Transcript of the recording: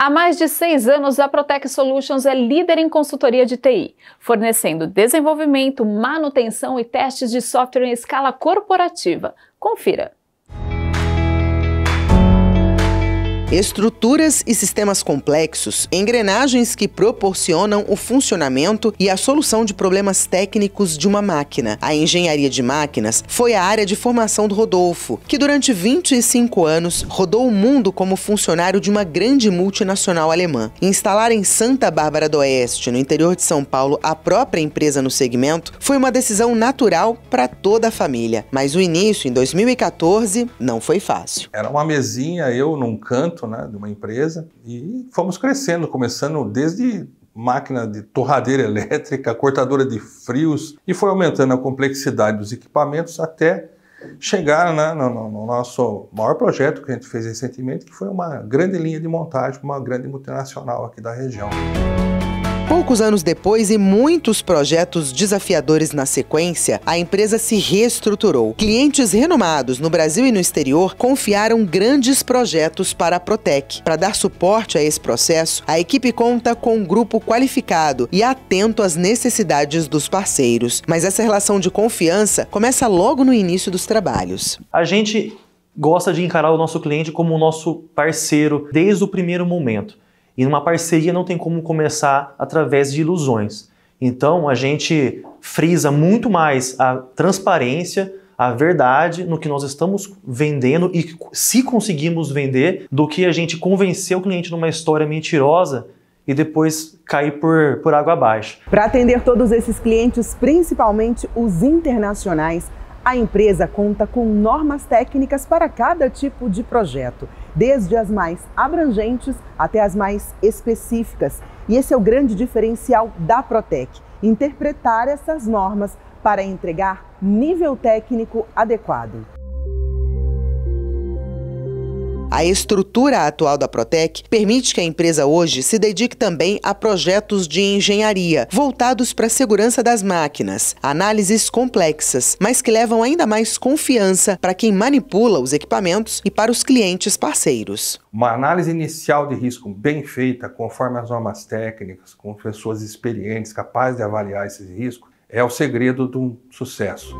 Há mais de seis anos, a Protec Solutions é líder em consultoria de TI, fornecendo desenvolvimento, manutenção e testes de software em escala corporativa. Confira! Estruturas e sistemas complexos, engrenagens que proporcionam o funcionamento e a solução de problemas técnicos de uma máquina. A engenharia de máquinas foi a área de formação do Rodolfo, que durante 25 anos rodou o mundo como funcionário de uma grande multinacional alemã. Instalar em Santa Bárbara do Oeste, no interior de São Paulo, a própria empresa no segmento foi uma decisão natural para toda a família, mas o início em 2014 não foi fácil. Era uma mesinha, eu num canto tanto né, de uma empresa e fomos crescendo, começando desde máquina de torradeira elétrica, cortadora de frios e foi aumentando a complexidade dos equipamentos até chegar né, no, no, nosso maior projeto que a gente fez recentemente, que foi uma grande linha de montagem para uma grande multinacional aqui da região. Poucos anos depois e muitos projetos desafiadores na sequência, a empresa se reestruturou. Clientes renomados no Brasil e no exterior confiaram grandes projetos para a Protec. Para dar suporte a esse processo, a equipe conta com um grupo qualificado e atento às necessidades dos parceiros. Mas essa relação de confiança começa logo no início dos trabalhos. A gente gosta de encarar o nosso cliente como o nosso parceiro desde o primeiro momento. E numa parceria não tem como começar através de ilusões. Então a gente frisa muito mais a transparência, a verdade no que nós estamos vendendo e se conseguimos vender do que a gente convencer o cliente numa história mentirosa e depois cair por, por água abaixo. Para atender todos esses clientes, principalmente os internacionais, a empresa conta com normas técnicas para cada tipo de projeto desde as mais abrangentes até as mais específicas. E esse é o grande diferencial da Protec: interpretar essas normas para entregar nível técnico adequado. A estrutura atual da Protec permite que a empresa hoje se dedique também a projetos de engenharia voltados para a segurança das máquinas, análises complexas, mas que levam ainda mais confiança para quem manipula os equipamentos e para os clientes parceiros. Uma análise inicial de risco bem feita, conforme as normas técnicas, com pessoas experientes capazes de avaliar esses riscos, é o segredo de um sucesso.